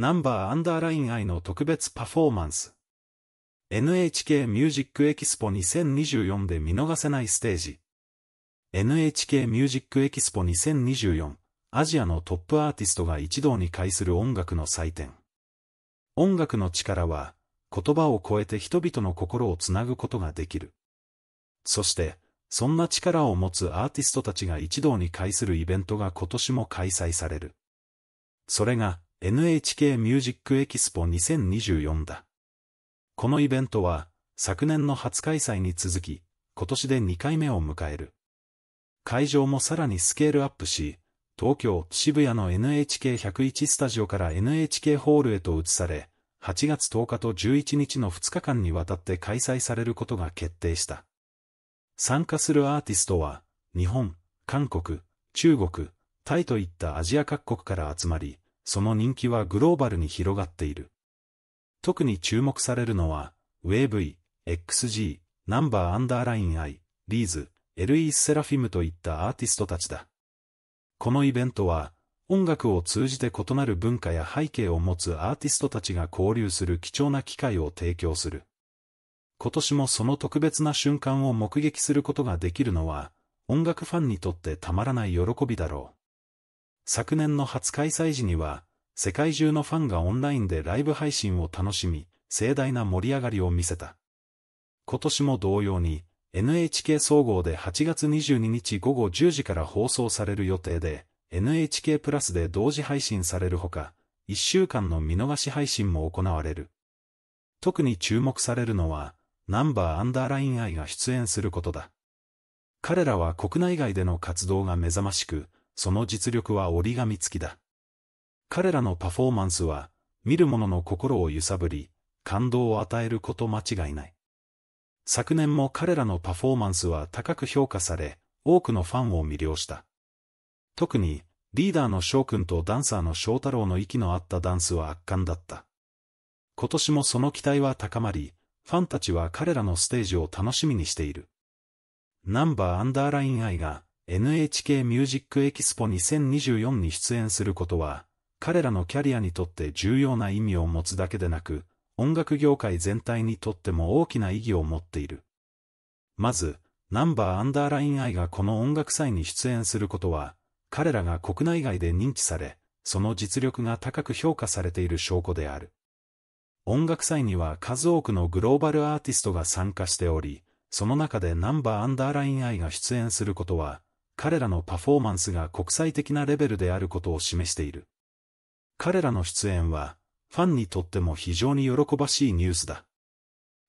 ナンバーアンダーライン愛の特別パフォーマンス。NHK ミュージックエキスポ2024で見逃せないステージ。NHK ミュージックエキスポ2024アジアのトップアーティストが一堂に会する音楽の祭典。音楽の力は言葉を超えて人々の心をつなぐことができる。そして、そんな力を持つアーティストたちが一堂に会するイベントが今年も開催される。それが、NHK ミュージックエキスポ2024だ。このイベントは、昨年の初開催に続き、今年で2回目を迎える。会場もさらにスケールアップし、東京、渋谷の NHK101 スタジオから NHK ホールへと移され、8月10日と11日の2日間にわたって開催されることが決定した。参加するアーティストは、日本、韓国、中国、タイといったアジア各国から集まり、その人気はグローバルに広がっている。特に注目されるのは、WAV、XG、ナンバーアンダーライン I、リーズ、LE セラフィムといったアーティストたちだ。このイベントは、音楽を通じて異なる文化や背景を持つアーティストたちが交流する貴重な機会を提供する。今年もその特別な瞬間を目撃することができるのは、音楽ファンにとってたまらない喜びだろう。昨年の初開催時には、世界中のファンがオンラインでライブ配信を楽しみ、盛大な盛り上がりを見せた。今年も同様に、NHK 総合で8月22日午後10時から放送される予定で、NHK プラスで同時配信されるほか、1週間の見逃し配信も行われる。特に注目されるのは、ナンバーアンダーラインイが出演することだ。彼らは国内外での活動が目覚ましく、その実力は折り紙付きだ。彼らのパフォーマンスは、見る者の心を揺さぶり、感動を与えること間違いない。昨年も彼らのパフォーマンスは高く評価され、多くのファンを魅了した。特に、リーダーの翔くんとダンサーの翔太郎の息の合ったダンスは圧巻だった。今年もその期待は高まり、ファンたちは彼らのステージを楽しみにしている。ナンバーアンダーライン愛が、NHK ミュージックエキスポ2024に出演することは、彼らのキャリアにとって重要な意味を持つだけでなく、音楽業界全体にとっても大きな意義を持っている。まず、ナンバーアンダーライン I がこの音楽祭に出演することは、彼らが国内外で認知され、その実力が高く評価されている証拠である。音楽祭には数多くのグローバルアーティストが参加しており、その中でナンバーアンダーライン I が出演することは、彼らのパフォーマンスが国際的なレベルであることを示している。彼らの出演は、ファンにとっても非常に喜ばしいニュースだ。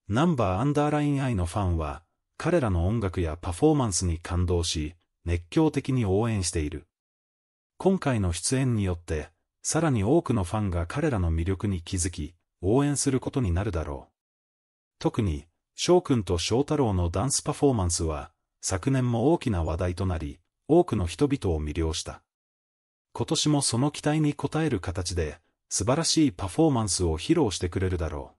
ナンバーアンダーラインアイのファンは、彼らの音楽やパフォーマンスに感動し、熱狂的に応援している。今回の出演によって、さらに多くのファンが彼らの魅力に気づき、応援することになるだろう。特に、翔くんと翔太郎のダンスパフォーマンスは、昨年も大きな話題となり、多くの人々を魅了した。今年もその期待に応える形で、素晴らしいパフォーマンスを披露してくれるだろ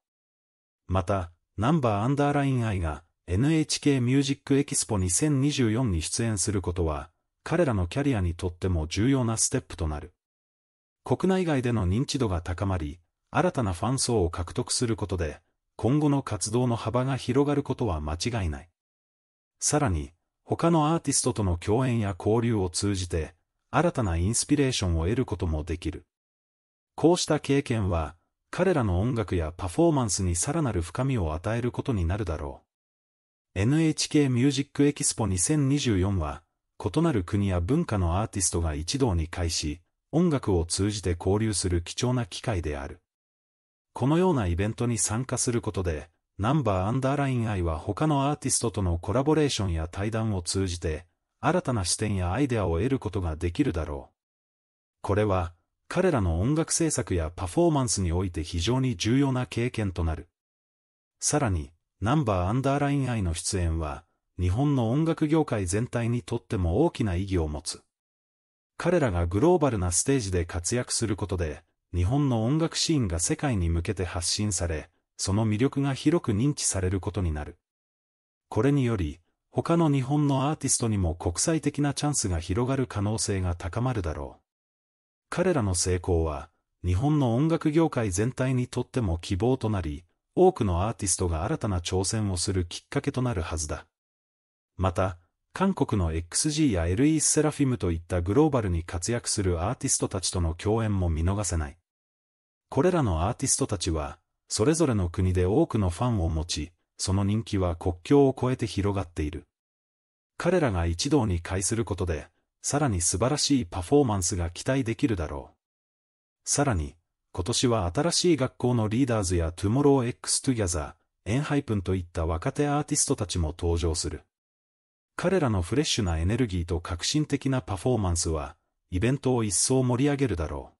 う。また、ナンバーアンダーライン I が NHK ミュージックエキスポ2024に出演することは、彼らのキャリアにとっても重要なステップとなる。国内外での認知度が高まり、新たなファン層を獲得することで、今後の活動の幅が広がることは間違いない。さらに、他のアーティストとの共演や交流を通じて、新たなインスピレーションを得ることもできる。こうした経験は、彼らの音楽やパフォーマンスにさらなる深みを与えることになるだろう。NHK ミュージックエキスポ2024は、異なる国や文化のアーティストが一堂に会し、音楽を通じて交流する貴重な機会である。このようなイベントに参加することで、ナンバーアンダーライン I は他のアーティストとのコラボレーションや対談を通じて、新たな視点やアイデアを得ることができるだろう。これは、彼らの音楽制作やパフォーマンスにおいて非常に重要な経験となる。さらに、ナンバーアンダーライン I の出演は、日本の音楽業界全体にとっても大きな意義を持つ。彼らがグローバルなステージで活躍することで、日本の音楽シーンが世界に向けて発信され、その魅力が広く認知されることになる。これにより、他の日本のアーティストにも国際的なチャンスが広がる可能性が高まるだろう。彼らの成功は、日本の音楽業界全体にとっても希望となり、多くのアーティストが新たな挑戦をするきっかけとなるはずだ。また、韓国の XG や LE セラフィムといったグローバルに活躍するアーティストたちとの共演も見逃せない。これらのアーティストたちは、それぞれの国で多くのファンを持ち、その人気は国境を越えて広がっている。彼らが一堂に会することで、さらに素晴らしいパフォーマンスが期待できるだろう。さらに、今年は新しい学校のリーダーズやトゥモロー・エ o w X トゥギャザー、エンハイプンといった若手アーティストたちも登場する。彼らのフレッシュなエネルギーと革新的なパフォーマンスは、イベントを一層盛り上げるだろう。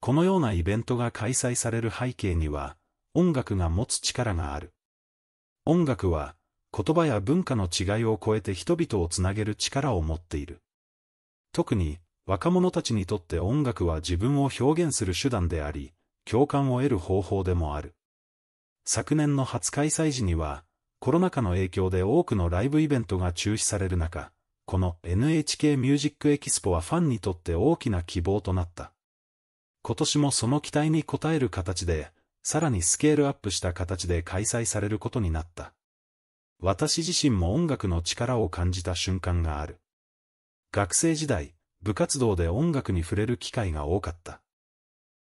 このようなイベントが開催される背景には、音楽が持つ力がある。音楽は、言葉や文化の違いを超えて人々をつなげる力を持っている。特に、若者たちにとって音楽は自分を表現する手段であり、共感を得る方法でもある。昨年の初開催時には、コロナ禍の影響で多くのライブイベントが中止される中、この NHK ミュージックエキスポはファンにとって大きな希望となった。今年もその期待に応える形で、さらにスケールアップした形で開催されることになった。私自身も音楽の力を感じた瞬間がある。学生時代、部活動で音楽に触れる機会が多かった。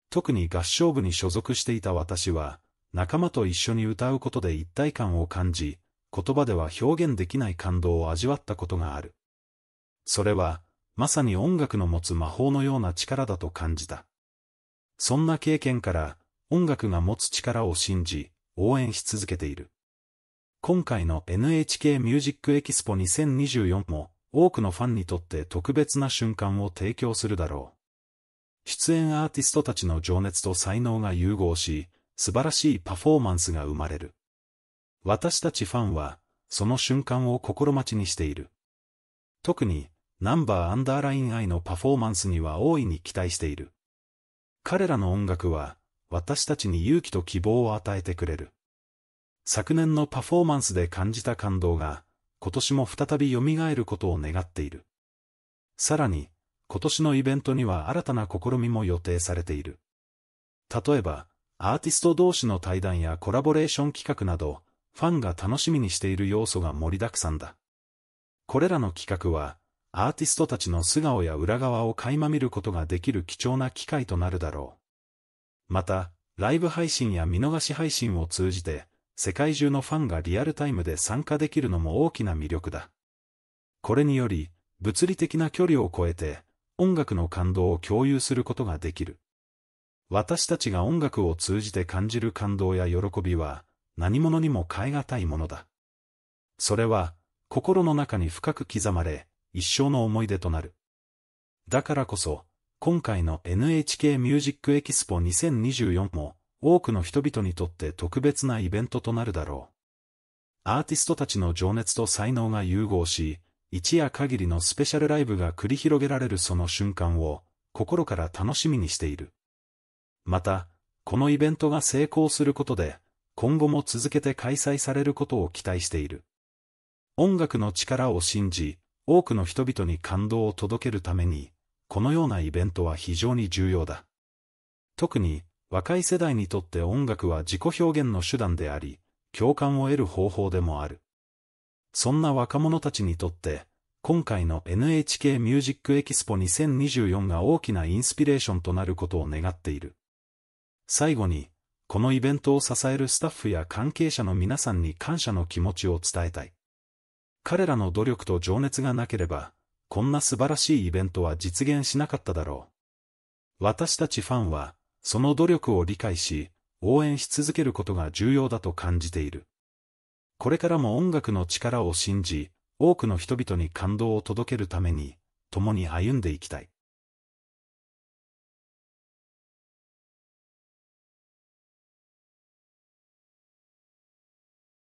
特に合唱部に所属していた私は、仲間と一緒に歌うことで一体感を感じ、言葉では表現できない感動を味わったことがある。それは、まさに音楽の持つ魔法のような力だと感じた。そんな経験から、音楽が持つ力を信じ、応援し続けている。今回の NHK ミュージックエキスポ2024も、多くのファンにとって特別な瞬間を提供するだろう。出演アーティストたちの情熱と才能が融合し、素晴らしいパフォーマンスが生まれる。私たちファンは、その瞬間を心待ちにしている。特に、ナンバーアンダーラインアイのパフォーマンスには大いに期待している。彼らの音楽は、私たちに勇気と希望を与えてくれる。昨年のパフォーマンスで感じた感動が、今年も再び蘇ることを願っている。さらに、今年のイベントには新たな試みも予定されている。例えば、アーティスト同士の対談やコラボレーション企画など、ファンが楽しみにしている要素が盛りだくさんだ。これらの企画は、アーティストたちの素顔や裏側を垣間見ることができる貴重な機会となるだろう。また、ライブ配信や見逃し配信を通じて、世界中のファンがリアルタイムで参加できるのも大きな魅力だ。これにより、物理的な距離を超えて、音楽の感動を共有することができる。私たちが音楽を通じて感じる感動や喜びは、何者にも代え難いものだ。それは、心の中に深く刻まれ、一生の思い出となる。だからこそ、今回の NHK ミュージックエキスポ2024も、多くの人々にとって特別なイベントとなるだろう。アーティストたちの情熱と才能が融合し、一夜限りのスペシャルライブが繰り広げられるその瞬間を、心から楽しみにしている。また、このイベントが成功することで、今後も続けて開催されることを期待している。音楽の力を信じ、多くの人々に感動を届けるために、このようなイベントは非常に重要だ。特に、若い世代にとって音楽は自己表現の手段であり、共感を得る方法でもある。そんな若者たちにとって、今回の NHK ミュージックエキスポ2024が大きなインスピレーションとなることを願っている。最後に、このイベントを支えるスタッフや関係者の皆さんに感謝の気持ちを伝えたい。彼らの努力と情熱がなければ、こんな素晴らしいイベントは実現しなかっただろう。私たちファンは、その努力を理解し、応援し続けることが重要だと感じている。これからも音楽の力を信じ、多くの人々に感動を届けるために、共に歩んでいきたい。